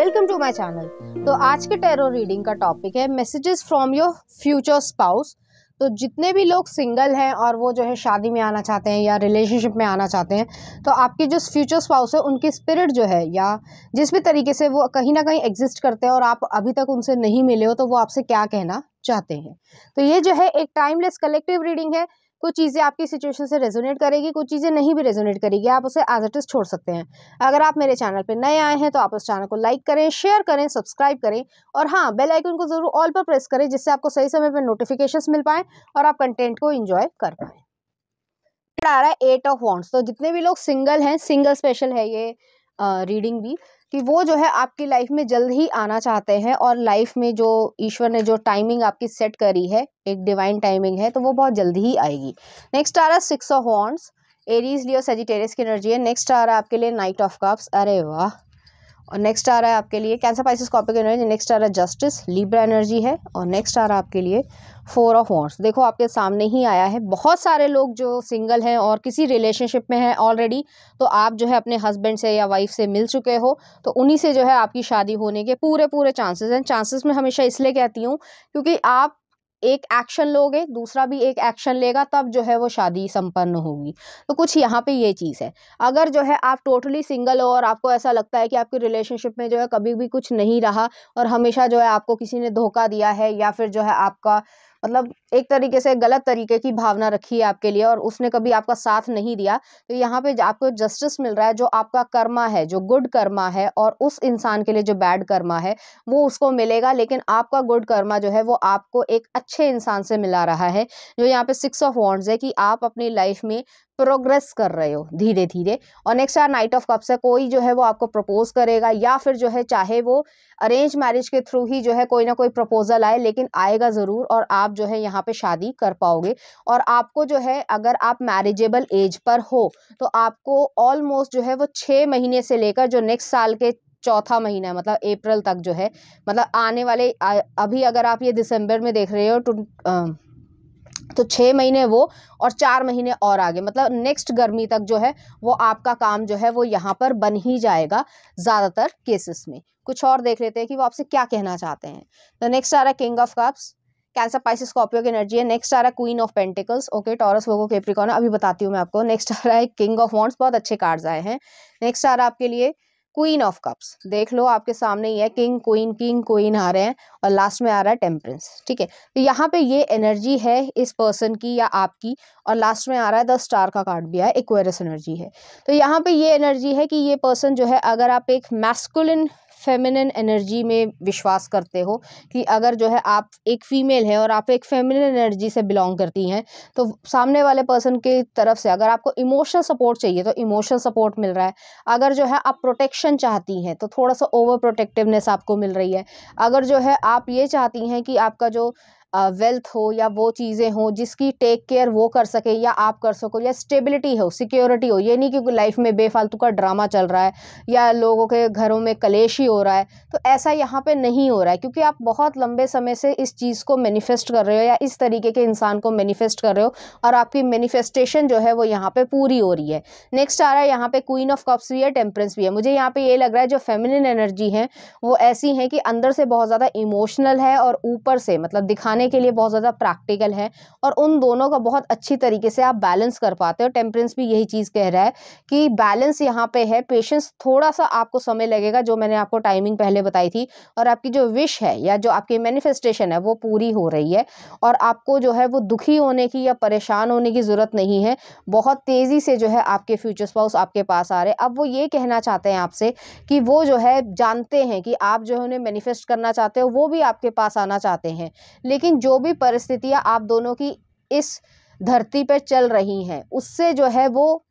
welcome to my channel तो आज के टेरो रीडिंग का टॉपिक है messages from your future spouse तो जितने भी लोग सिंगल हैं और वो जो है शादी में आना चाहते हैं या रिलेशनशिप में आना चाहते हैं तो आपके जो फ्यूचर स्पाउस है उनकी स्पिरिट जो है या जिस भी तरीके से वो कहीं ना कहीं एग्जिस्ट करते हैं और आप अभी तक उनसे नहीं मिले हो तो वो आपसे क्या कहना चाहते हैं तो ये जो है एक टाइमलेस कलेक्टिव रीडिंग है कुछ चीज़ें आपकी सिचुएशन से रेजोनेट करेगी कुछ चीज़ें नहीं भी रेजोनेट करेगी आप उसे एज इज़ छोड़ सकते हैं अगर आप मेरे चैनल पर नए आए हैं तो आप उस चैनल को लाइक करें शेयर करें सब्सक्राइब करें और हाँ बेल आइकन को ज़रूर ऑल पर प्रेस करें जिससे आपको सही समय पर नोटिफिकेशन मिल पाएँ और आप कंटेंट को इन्जॉय कर पाएँ आ रहा है एट ऑफ वॉन्ट्स तो जितने भी लोग सिंगल हैं सिंगल स्पेशल है ये रीडिंग भी कि वो जो है आपकी लाइफ में जल्द ही आना चाहते हैं और लाइफ में जो ईश्वर ने जो टाइमिंग आपकी सेट करी है एक डिवाइन टाइमिंग है तो वो बहुत जल्दी ही आएगी नेक्स्ट आ रहा है six of horns Aries Leo Sagittarius की एनर्जी है नेक्स्ट आ रहा है आपके लिए नाइट ऑफ कप्स अरे वाह और नेक्स्ट आ रहा है आपके लिए कैंसर पाइसिस कॉपिक एनर्जी नेक्स्ट आ रहा है जस्टिस लिब्रा एनर्जी है और नेक्स्ट आ रहा है आपके लिए फोर ऑफ वॉन्ट्स देखो आपके सामने ही आया है बहुत सारे लोग जो सिंगल हैं और किसी रिलेशनशिप में हैं ऑलरेडी तो आप जो है अपने हस्बैंड से या वाइफ से मिल चुके हो तो उन्हीं से जो है आपकी शादी होने के पूरे पूरे चांसेस हैं चांसेस में हमेशा इसलिए कहती हूँ क्योंकि आप एक एक्शन लोगे दूसरा भी एक एक्शन लेगा तब जो है वो शादी संपन्न होगी तो कुछ यहाँ पे ये चीज़ है अगर जो है आप टोटली सिंगल हो और आपको ऐसा लगता है कि आपकी रिलेशनशिप में जो है कभी भी कुछ नहीं रहा और हमेशा जो है आपको किसी ने धोखा दिया है या फिर जो है आपका मतलब एक तरीके से गलत तरीके की भावना रखी है आपके लिए और उसने कभी आपका साथ नहीं दिया तो यहाँ पे आपको जस्टिस मिल रहा है जो आपका कर्मा है जो गुड कर्मा है और उस इंसान के लिए जो बैड कर्मा है वो उसको मिलेगा लेकिन आपका गुड कर्मा जो है वो आपको एक अच्छा अच्छे इंसान से मिला रहा है जो यहाँ पे सिक्स ऑफ वॉन्ड्स है कि आप अपनी लाइफ में प्रोग्रेस कर रहे हो धीरे धीरे और next are knight of cups है कोई जो है वो आपको प्रपोज करेगा या फिर जो है चाहे वो अरेंज मैरिज के थ्रू ही जो है कोई ना कोई प्रपोजल आए लेकिन आएगा ज़रूर और आप जो है यहाँ पे शादी कर पाओगे और आपको जो है अगर आप मैरिजेबल एज पर हो तो आपको ऑलमोस्ट जो है वो छः महीने से लेकर जो नेक्स्ट साल के चौथा महीना है मतलब अप्रैल तक जो है मतलब आने वाले अभी अगर आप ये दिसंबर में देख रहे हो टू तो छः महीने वो और चार महीने और आगे मतलब नेक्स्ट गर्मी तक जो है वो आपका काम जो है वो यहाँ पर बन ही जाएगा ज़्यादातर केसेस में कुछ और देख लेते हैं कि वो आपसे क्या कहना चाहते हैं द तो नेक्स्ट आ रहा है king of cups Cancer Pisces Scorpio की एनर्जी है नेक्स्ट आ रहा है queen of pentacles okay Taurus वो केप्रिकॉन अभी बताती हूँ मैं आपको नेक्स्ट आ रहा है किंग ऑफ वॉन्ट्स बहुत अच्छे कार्ड्स आए हैं नेक्स्ट आ रहा है आपके लिए क्वीन ऑफ कप्स देख लो आपके सामने ये किंग क्वीन किंग क्वीन आ रहे हैं और लास्ट में आ रहा है टेम्परेंस ठीक है तो यहाँ पे ये एनर्जी है इस पर्सन की या आपकी और लास्ट में आ रहा है द स्टार का कार्ड भी है इक्वेरस एनर्जी है तो यहाँ पे ये एनर्जी है कि ये पर्सन जो है अगर आप एक मैस्कुलिन फेमिनिन एनर्जी में विश्वास करते हो कि अगर जो है आप एक फ़ीमेल हैं और आप एक फेमिनिन एनर्जी से बिलोंग करती हैं तो सामने वाले पर्सन की तरफ से अगर आपको इमोशनल सपोर्ट चाहिए तो इमोशनल सपोर्ट मिल रहा है अगर जो है आप प्रोटेक्शन चाहती हैं तो थोड़ा सा ओवर प्रोटेक्टिवनेस आपको मिल रही है अगर जो है आप ये चाहती हैं कि आपका जो वेल्थ हो या वो चीज़ें हो जिसकी टेक केयर वो कर सके या आप कर सको या स्टेबिलिटी हो सिक्योरिटी हो ये नहीं कि लाइफ में बेफालतू का ड्रामा चल रहा है या लोगों के घरों में कलेश ही हो रहा है तो ऐसा यहाँ पे नहीं हो रहा है क्योंकि आप बहुत लंबे समय से इस चीज़ को मैनिफेस्ट कर रहे हो या इस तरीके के इंसान को मैनिफेस्ट कर रहे हो और आपकी मैनिफेस्टेशन जो है वो यहाँ पर पूरी हो रही है नेक्स्ट आ रहा है यहाँ पर क्वीन ऑफ कप्स भी है टेम्परेंस भी है मुझे यहाँ पर ये लग रहा है जो फेमिनिन एनर्जी है वो ऐसी हैं कि अंदर से बहुत ज़्यादा इमोशनल है और ऊपर से मतलब दिखाने बनाने के लिए बहुत ज़्यादा प्रैक्टिकल है और उन दोनों का बहुत अच्छी तरीके से आप बैलेंस कर पाते हो टेम्परेंस भी यही चीज़ कह रहा है कि बैलेंस यहाँ पे है पेशेंस थोड़ा सा आपको समय लगेगा जो मैंने आपको टाइमिंग पहले बताई थी और आपकी जो विश है या जो आपकी मैनिफेस्टेशन है वो पूरी हो रही है और आपको जो है वो दुखी होने की या परेशान होने की ज़रूरत नहीं है बहुत तेज़ी से जो है आपके फ्यूचर स्पाउस आपके पास आ रहे अब वो ये कहना चाहते हैं आपसे कि वो जो है जानते हैं कि आप जो है उन्हें मैनिफेस्ट करना चाहते हो वो भी आपके पास आना चाहते हैं लेकिन लेकिन जो भी परिस्थितियां आप दोनों की इस धरती पर चल रही हैं उससे जो है वो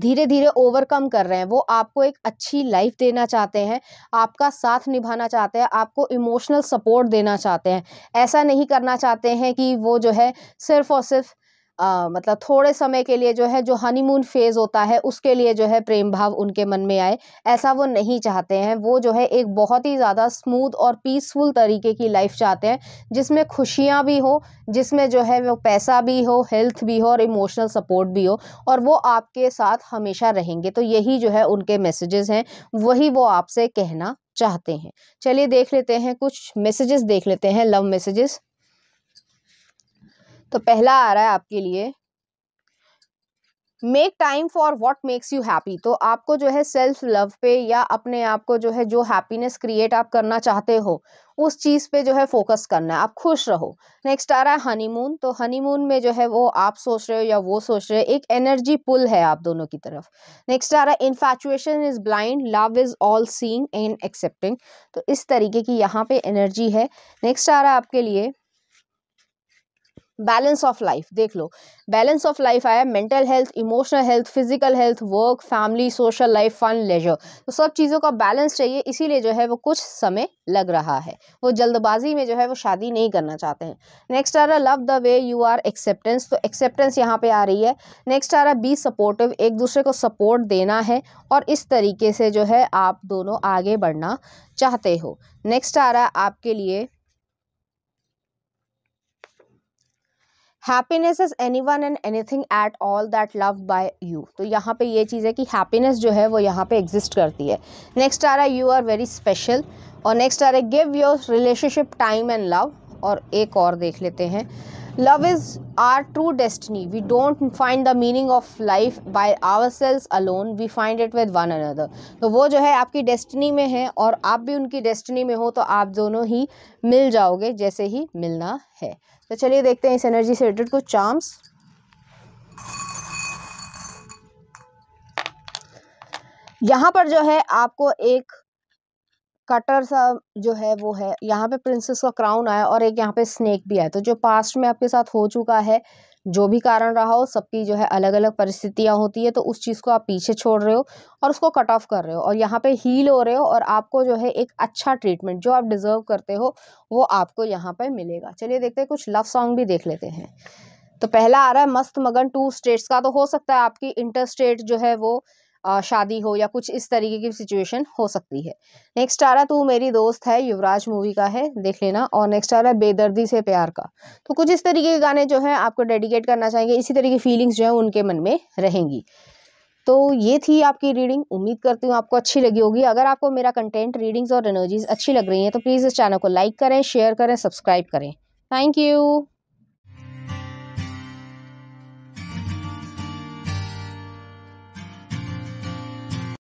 धीरे धीरे ओवरकम कर रहे हैं वो आपको एक अच्छी लाइफ देना चाहते हैं आपका साथ निभाना चाहते हैं आपको इमोशनल सपोर्ट देना चाहते हैं ऐसा नहीं करना चाहते हैं कि वो जो है सिर्फ और सिर्फ आ, मतलब थोड़े समय के लिए जो है जो हनीमून फेज़ होता है उसके लिए जो है प्रेम भाव उनके मन में आए ऐसा वो नहीं चाहते हैं वो जो है एक बहुत ही ज़्यादा स्मूथ और पीसफुल तरीके की लाइफ चाहते हैं जिसमें खुशियाँ भी हो जिसमें जो है वो पैसा भी हो हेल्थ भी हो और इमोशनल सपोर्ट भी हो और वो आपके साथ हमेशा रहेंगे तो यही जो है उनके मैसेजेस हैं वही वो आपसे कहना चाहते हैं चलिए देख लेते हैं कुछ मैसेजेस देख लेते हैं लव मैसेजेस तो पहला आ रहा है आपके लिए make time for what makes you happy तो आपको जो है सेल्फ लव पे या अपने आप को जो है जो हैप्पीनेस क्रिएट आप करना चाहते हो उस चीज़ पे जो है फोकस करना है आप खुश रहो नेक्स्ट आ रहा है हनीमून तो हनीमून में जो है वो आप सोच रहे हो या वो सोच रहे हो एक एनर्जी पुल है आप दोनों की तरफ नेक्स्ट आ रहा है infatuation is blind love is all seeing and accepting तो इस तरीके की यहाँ पे एनर्जी है नेक्स्ट आ रहा है आपके लिए बैलेंस ऑफ लाइफ देख लो बैलेंस ऑफ लाइफ आया mental health emotional health physical health work family social life fun leisure तो सब चीज़ों का बैलेंस चाहिए इसीलिए जो है वो कुछ समय लग रहा है वो जल्दबाजी में जो है वो शादी नहीं करना चाहते हैं नेक्स्ट आ रहा love the way you are acceptance तो एक्सेप्टेंस यहाँ पे आ रही है नेक्स्ट आ रहा बी सपोर्टिव एक दूसरे को सपोर्ट देना है और इस तरीके से जो है आप दोनों आगे बढ़ना चाहते हो नेक्स्ट आ रहा है आपके लिए happiness is anyone and anything at all that love by you तो यहाँ पे ये चीज़ है कि हैप्पीनेस जो है वो यहाँ पे एग्जिस्ट करती है नेक्स्ट आ रहा है यू आर वेरी स्पेशल और नेक्स्ट आ रहा है give your relationship time and love और एक और देख लेते हैं love is our true destiny we don't find the meaning of life by our selves alone we find it with one another तो वो जो है आपकी डेस्टनी में है और आप भी उनकी डेस्टनी में हो तो आप दोनों ही मिल जाओगे जैसे ही मिलना है तो चलिए देखते हैं इस एनर्जी से रिलेटेड कुछ चार्म्स यहाँ पर जो है आपको एक कटर सा जो है वो है यहाँ पे प्रिंसेस का क्राउन आया और एक यहाँ पे स्नेक भी आया तो जो पास्ट में आपके साथ हो चुका है जो भी कारण रहा हो सबकी जो है अलग अलग परिस्थितियाँ होती है तो उस चीज़ को आप पीछे छोड़ रहे हो और उसको कट ऑफ कर रहे हो और यहाँ पे हील हो रहे हो और आपको जो है एक अच्छा ट्रीटमेंट जो आप डिज़र्व करते हो वो आपको यहाँ पर मिलेगा चलिए देखते हैं कुछ लव सॉन्ग भी देख लेते हैं तो पहला आ रहा है मस्त मगन टू स्टेट्स का तो हो सकता है आपकी इंटर स्टेट जो है वो शादी हो या कुछ इस तरीके की सिचुएशन हो सकती है नेक्स्ट आ रहा तू मेरी दोस्त है युवराज मूवी का है देख लेना और नेक्स्ट आ रहा है बेदर्दी से प्यार का तो कुछ इस तरीके के गाने जो है आपको डेडिकेट करना चाहेंगे इसी तरीके की फीलिंग्स जो है उनके मन में रहेंगी तो ये थी आपकी रीडिंग उम्मीद करती हूँ आपको अच्छी लगी होगी अगर आपको मेरा कंटेंट रीडिंग्स और एनर्जीज अच्छी लग रही हैं तो प्लीज़ इस चैनल को लाइक करें शेयर करें सब्सक्राइब करें थैंक यू